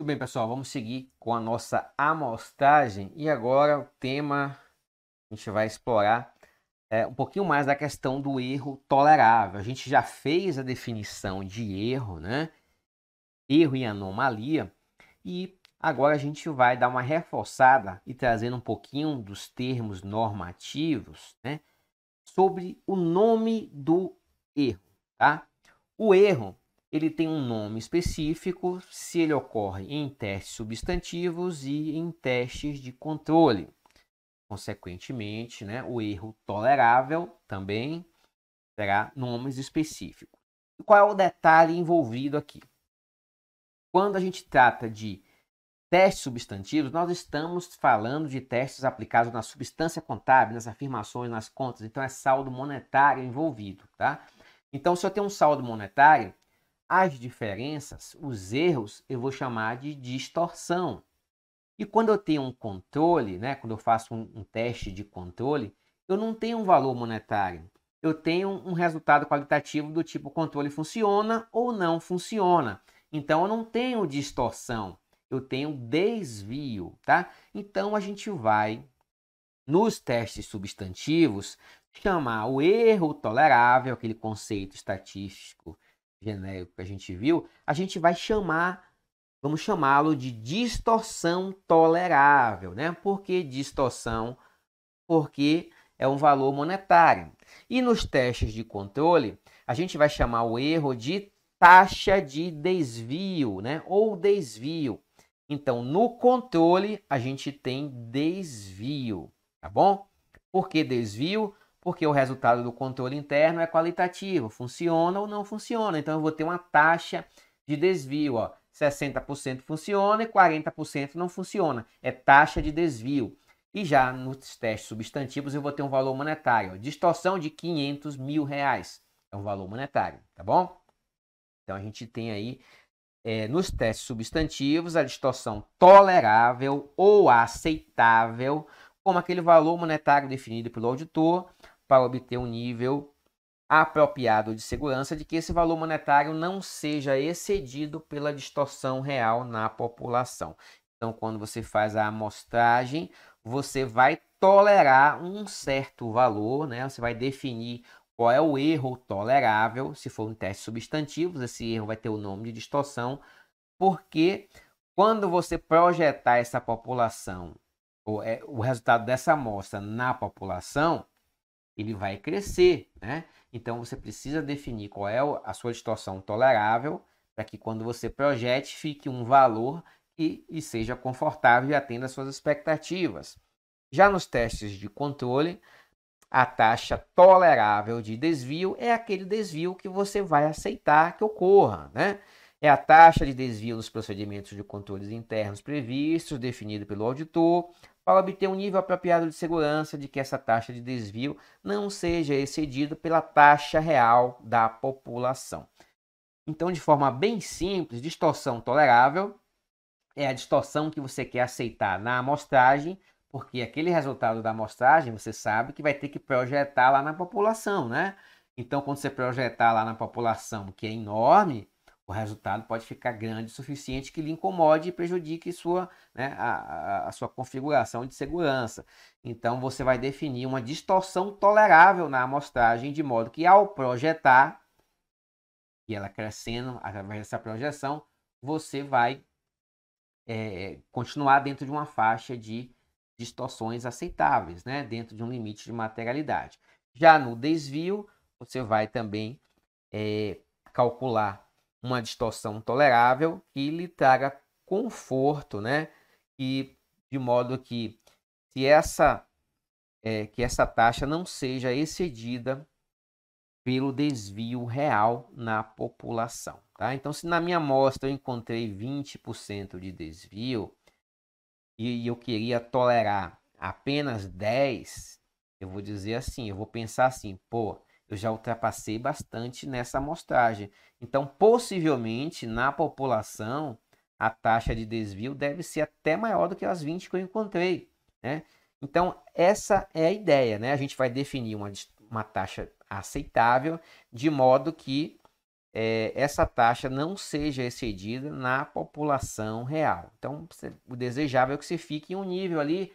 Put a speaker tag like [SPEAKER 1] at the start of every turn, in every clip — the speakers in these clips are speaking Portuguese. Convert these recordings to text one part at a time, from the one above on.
[SPEAKER 1] Muito bem, pessoal, vamos seguir com a nossa amostragem e agora o tema a gente vai explorar é, um pouquinho mais da questão do erro tolerável. A gente já fez a definição de erro, né? Erro e anomalia e agora a gente vai dar uma reforçada e trazendo um pouquinho dos termos normativos, né? Sobre o nome do erro, tá? O erro ele tem um nome específico se ele ocorre em testes substantivos e em testes de controle. Consequentemente, né, o erro tolerável também terá nomes específicos. E qual é o detalhe envolvido aqui? Quando a gente trata de testes substantivos, nós estamos falando de testes aplicados na substância contábil, nas afirmações, nas contas. Então, é saldo monetário envolvido, tá? Então, se eu tenho um saldo monetário, as diferenças, os erros, eu vou chamar de distorção. E quando eu tenho um controle, né, quando eu faço um, um teste de controle, eu não tenho um valor monetário. Eu tenho um resultado qualitativo do tipo controle funciona ou não funciona. Então eu não tenho distorção, eu tenho desvio, tá? Então a gente vai nos testes substantivos chamar o erro tolerável, aquele conceito estatístico genérico que a gente viu, a gente vai chamar, vamos chamá-lo de distorção tolerável, né? Por que distorção? Porque é um valor monetário. E nos testes de controle, a gente vai chamar o erro de taxa de desvio, né? Ou desvio. Então, no controle, a gente tem desvio, tá bom? Por que desvio? porque o resultado do controle interno é qualitativo, funciona ou não funciona. Então eu vou ter uma taxa de desvio, ó, 60% funciona e 40% não funciona. É taxa de desvio. E já nos testes substantivos eu vou ter um valor monetário, ó, distorção de 500 mil reais. É um valor monetário, tá bom? Então a gente tem aí é, nos testes substantivos a distorção tolerável ou aceitável como aquele valor monetário definido pelo auditor para obter um nível apropriado de segurança de que esse valor monetário não seja excedido pela distorção real na população. Então, quando você faz a amostragem, você vai tolerar um certo valor, né? Você vai definir qual é o erro tolerável, se for um teste substantivo, esse erro vai ter o nome de distorção, porque quando você projetar essa população, ou é, o resultado dessa amostra na população, ele vai crescer, né? Então você precisa definir qual é a sua distorção tolerável para que quando você projete fique um valor e seja confortável e atenda às suas expectativas. Já nos testes de controle, a taxa tolerável de desvio é aquele desvio que você vai aceitar que ocorra, né? é a taxa de desvio dos procedimentos de controles internos previstos, definido pelo auditor, para obter um nível apropriado de segurança de que essa taxa de desvio não seja excedida pela taxa real da população. Então, de forma bem simples, distorção tolerável é a distorção que você quer aceitar na amostragem, porque aquele resultado da amostragem você sabe que vai ter que projetar lá na população, né? Então, quando você projetar lá na população, que é enorme, o resultado pode ficar grande o suficiente que lhe incomode e prejudique sua, né, a, a, sua configuração de segurança. Então, você vai definir uma distorção tolerável na amostragem, de modo que ao projetar, e ela crescendo através dessa projeção, você vai é, continuar dentro de uma faixa de distorções aceitáveis, né, dentro de um limite de materialidade. Já no desvio, você vai também é, calcular uma distorção tolerável que lhe traga conforto, né? E de modo que se essa é, que essa taxa não seja excedida pelo desvio real na população, tá? Então, se na minha amostra eu encontrei 20% de desvio e, e eu queria tolerar apenas 10, eu vou dizer assim, eu vou pensar assim, pô, eu já ultrapassei bastante nessa amostragem. Então, possivelmente, na população, a taxa de desvio deve ser até maior do que as 20 que eu encontrei. Né? Então, essa é a ideia. Né? A gente vai definir uma, uma taxa aceitável, de modo que é, essa taxa não seja excedida na população real. Então, o desejável é que você fique em um nível ali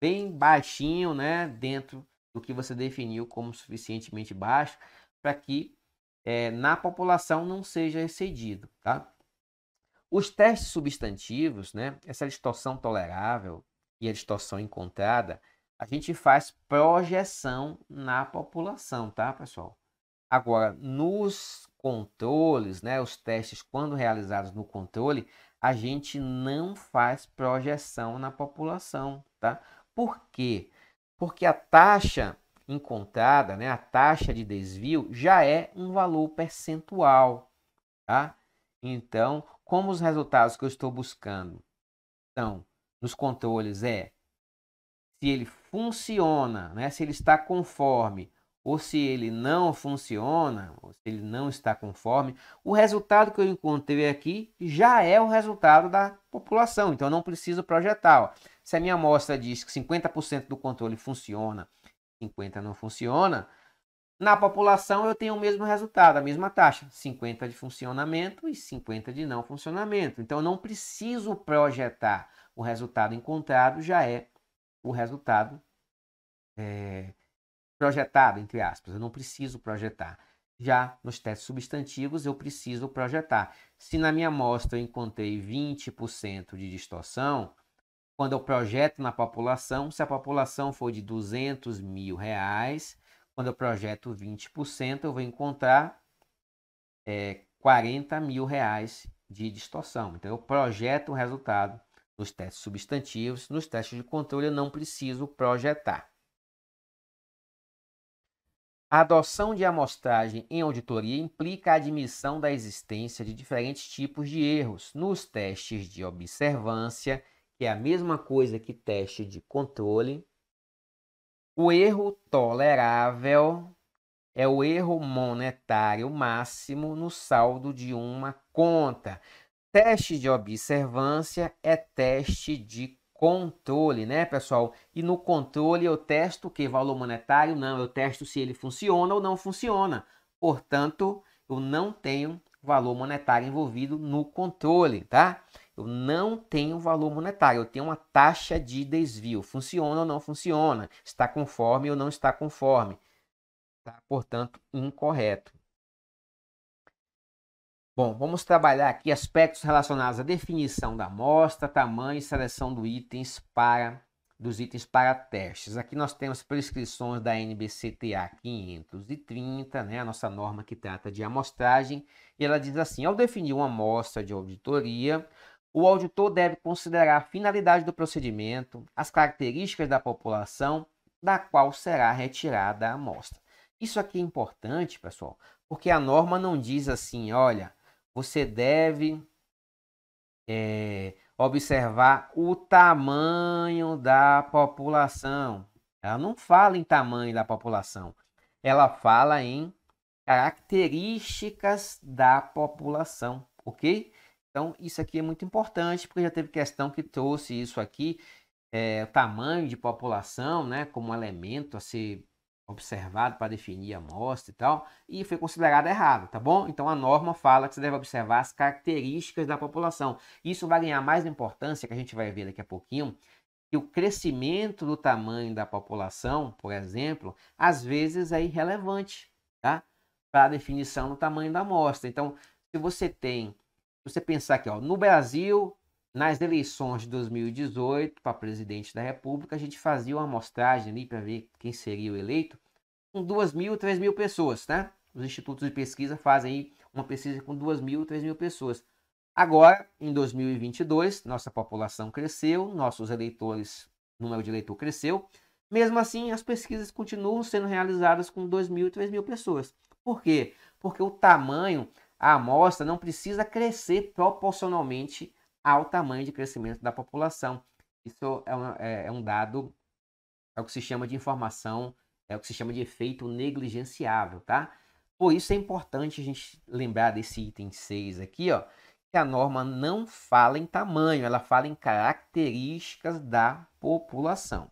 [SPEAKER 1] bem baixinho, né, dentro o que você definiu como suficientemente baixo, para que é, na população não seja excedido, tá? Os testes substantivos, né, essa distorção tolerável e a distorção encontrada, a gente faz projeção na população, tá, pessoal? Agora, nos controles, né, os testes quando realizados no controle, a gente não faz projeção na população, tá? Por quê? porque a taxa encontrada, né, a taxa de desvio, já é um valor percentual. Tá? Então, como os resultados que eu estou buscando estão nos controles é se ele funciona, né, se ele está conforme ou se ele não funciona, ou se ele não está conforme, o resultado que eu encontrei aqui já é o resultado da população, então eu não preciso projetar. Ó. Se a minha amostra diz que 50% do controle funciona, 50% não funciona, na população eu tenho o mesmo resultado, a mesma taxa, 50 de funcionamento e 50 de não funcionamento. Então eu não preciso projetar o resultado encontrado, já é o resultado é, projetado, entre aspas. Eu não preciso projetar. Já nos testes substantivos eu preciso projetar. Se na minha amostra eu encontrei 20% de distorção, quando eu projeto na população, se a população for de 200 mil reais, quando eu projeto 20%, eu vou encontrar é, 40 mil reais de distorção. Então, eu projeto o resultado nos testes substantivos, nos testes de controle eu não preciso projetar. A adoção de amostragem em auditoria implica a admissão da existência de diferentes tipos de erros nos testes de observância que é a mesma coisa que teste de controle. O erro tolerável é o erro monetário máximo no saldo de uma conta. Teste de observância é teste de controle, né, pessoal? E no controle eu testo o que? Valor monetário? Não, eu testo se ele funciona ou não funciona. Portanto, eu não tenho valor monetário envolvido no controle, tá? Eu não tenho valor monetário, eu tenho uma taxa de desvio. Funciona ou não funciona? Está conforme ou não está conforme? Está, portanto, incorreto. Bom, vamos trabalhar aqui aspectos relacionados à definição da amostra, tamanho e seleção do itens para, dos itens para testes. Aqui nós temos prescrições da NBCTA 530, né, a nossa norma que trata de amostragem, e ela diz assim: ao definir uma amostra de auditoria, o auditor deve considerar a finalidade do procedimento, as características da população da qual será retirada a amostra. Isso aqui é importante, pessoal, porque a norma não diz assim, olha, você deve é, observar o tamanho da população. Ela não fala em tamanho da população, ela fala em características da população, ok? Então, isso aqui é muito importante, porque já teve questão que trouxe isso aqui, é, tamanho de população, né, como elemento a ser observado para definir a amostra e tal, e foi considerado errado, tá bom? Então a norma fala que você deve observar as características da população. Isso vai ganhar mais importância, que a gente vai ver daqui a pouquinho, que o crescimento do tamanho da população, por exemplo, às vezes é irrelevante, tá? Para a definição do tamanho da amostra. Então, se você tem você pensar aqui, ó, no Brasil, nas eleições de 2018 para presidente da República, a gente fazia uma amostragem ali para ver quem seria o eleito, com 2 mil, 3 mil pessoas, tá? Os institutos de pesquisa fazem aí uma pesquisa com 2 mil, 3 mil pessoas. Agora, em 2022, nossa população cresceu, nossos eleitores, número de eleitor cresceu. Mesmo assim, as pesquisas continuam sendo realizadas com 2 mil, 3 mil pessoas. Por quê? Porque o tamanho a amostra não precisa crescer proporcionalmente ao tamanho de crescimento da população. Isso é um, é, é um dado, é o que se chama de informação, é o que se chama de efeito negligenciável, tá? Por isso é importante a gente lembrar desse item 6 aqui, ó, que a norma não fala em tamanho, ela fala em características da população.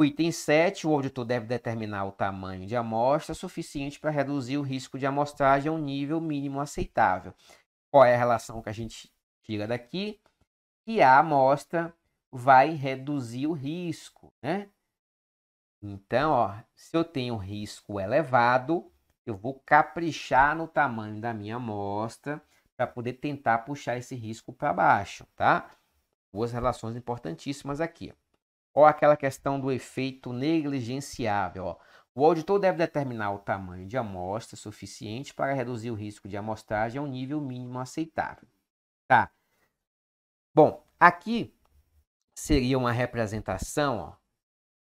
[SPEAKER 1] O item 7, o auditor deve determinar o tamanho de amostra suficiente para reduzir o risco de amostragem a um nível mínimo aceitável. Qual é a relação que a gente tira daqui? Que a amostra vai reduzir o risco, né? Então, ó, se eu tenho risco elevado, eu vou caprichar no tamanho da minha amostra para poder tentar puxar esse risco para baixo, tá? Duas relações importantíssimas aqui. Ou aquela questão do efeito negligenciável. Ó. O auditor deve determinar o tamanho de amostra suficiente para reduzir o risco de amostragem a um nível mínimo aceitável. Tá. Bom, aqui seria uma representação ó,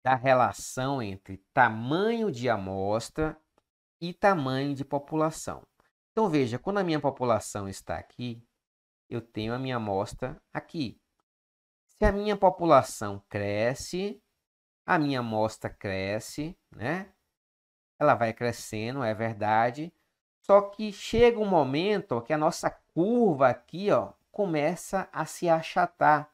[SPEAKER 1] da relação entre tamanho de amostra e tamanho de população. Então veja, quando a minha população está aqui, eu tenho a minha amostra aqui. Se a minha população cresce, a minha amostra cresce, né? Ela vai crescendo, é verdade. Só que chega um momento que a nossa curva aqui, ó, começa a se achatar.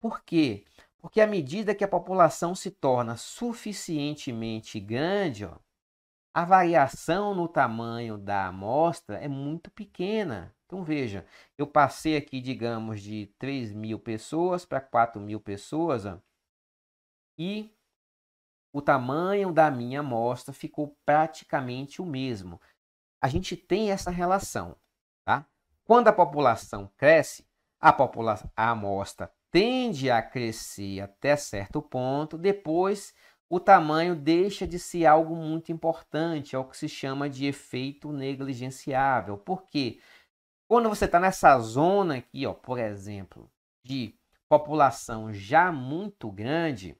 [SPEAKER 1] Por quê? Porque à medida que a população se torna suficientemente grande, ó, a variação no tamanho da amostra é muito pequena. Então veja, eu passei aqui, digamos, de 3 mil pessoas para 4 mil pessoas ó, e o tamanho da minha amostra ficou praticamente o mesmo. A gente tem essa relação, tá? Quando a população cresce, a, popula a amostra tende a crescer até certo ponto, depois o tamanho deixa de ser algo muito importante, é o que se chama de efeito negligenciável. Por quê? Porque quando você está nessa zona aqui, ó, por exemplo, de população já muito grande,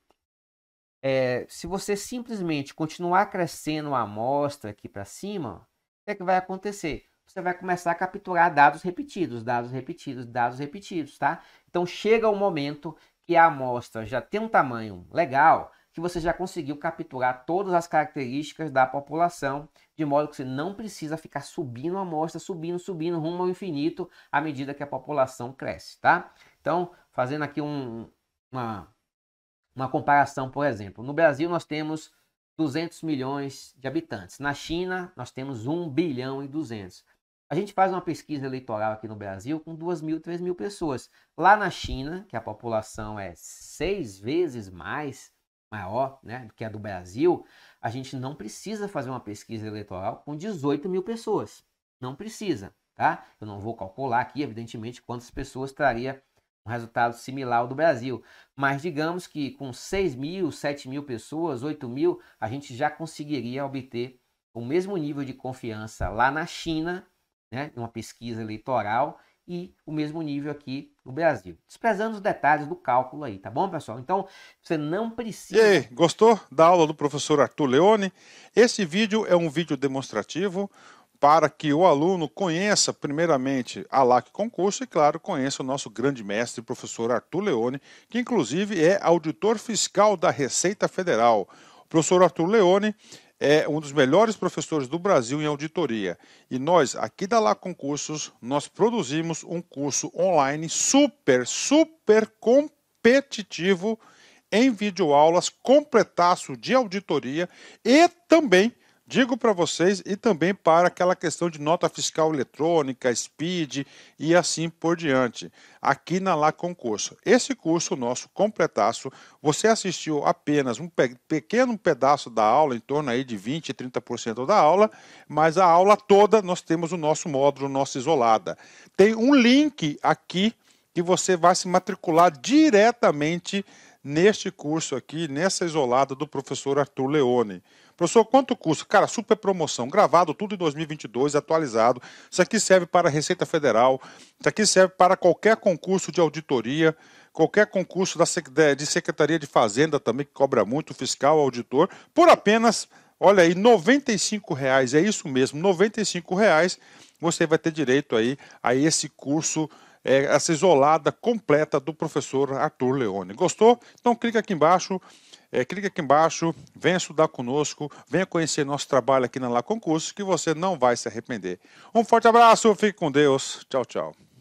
[SPEAKER 1] é, se você simplesmente continuar crescendo a amostra aqui para cima, o que, é que vai acontecer? Você vai começar a capturar dados repetidos, dados repetidos, dados repetidos, tá? Então chega o momento que a amostra já tem um tamanho legal, que você já conseguiu capturar todas as características da população de modo que você não precisa ficar subindo a amostra, subindo, subindo, rumo ao infinito, à medida que a população cresce, tá? Então, fazendo aqui um, uma, uma comparação, por exemplo, no Brasil nós temos 200 milhões de habitantes, na China nós temos 1 bilhão e 200. A gente faz uma pesquisa eleitoral aqui no Brasil com 2 mil, 3 mil pessoas. Lá na China, que a população é seis vezes mais, maior, né, que é do Brasil, a gente não precisa fazer uma pesquisa eleitoral com 18 mil pessoas. Não precisa, tá? Eu não vou calcular aqui, evidentemente, quantas pessoas traria um resultado similar ao do Brasil. Mas digamos que com 6 mil, 7 mil pessoas, 8 mil, a gente já conseguiria obter o mesmo nível de confiança lá na China, né, uma pesquisa eleitoral, e o mesmo nível aqui no Brasil. Desprezando os detalhes do cálculo aí, tá bom, pessoal? Então,
[SPEAKER 2] você não precisa. E aí, gostou da aula do professor Arthur Leone? Esse vídeo é um vídeo demonstrativo para que o aluno conheça primeiramente a LAC Concurso e, claro, conheça o nosso grande mestre, professor Arthur Leone, que inclusive é auditor fiscal da Receita Federal. O professor Arthur Leone é um dos melhores professores do Brasil em auditoria. E nós, aqui da Lá Concursos, nós produzimos um curso online super, super competitivo em videoaulas, completaço de auditoria e também Digo para vocês e também para aquela questão de nota fiscal eletrônica, speed e assim por diante, aqui na Lá Concurso. Esse curso nosso completaço, você assistiu apenas um pe pequeno pedaço da aula, em torno aí de 20, 30% da aula, mas a aula toda nós temos o nosso módulo, nossa isolada. Tem um link aqui que você vai se matricular diretamente neste curso aqui, nessa isolada do professor Arthur Leone. Professor, quanto custa? Cara, super promoção, gravado tudo em 2022, atualizado. Isso aqui serve para a Receita Federal, isso aqui serve para qualquer concurso de auditoria, qualquer concurso da, de Secretaria de Fazenda também, que cobra muito, fiscal, auditor, por apenas, olha aí, R$ 95,00, é isso mesmo, R$ 95,00 você vai ter direito aí a esse curso eh, essa isolada completa do professor Arthur Leone. Gostou? Então clica aqui embaixo, é, clique aqui embaixo, venha estudar conosco, venha conhecer nosso trabalho aqui na La Concurso, que você não vai se arrepender. Um forte abraço, fique com Deus. Tchau, tchau.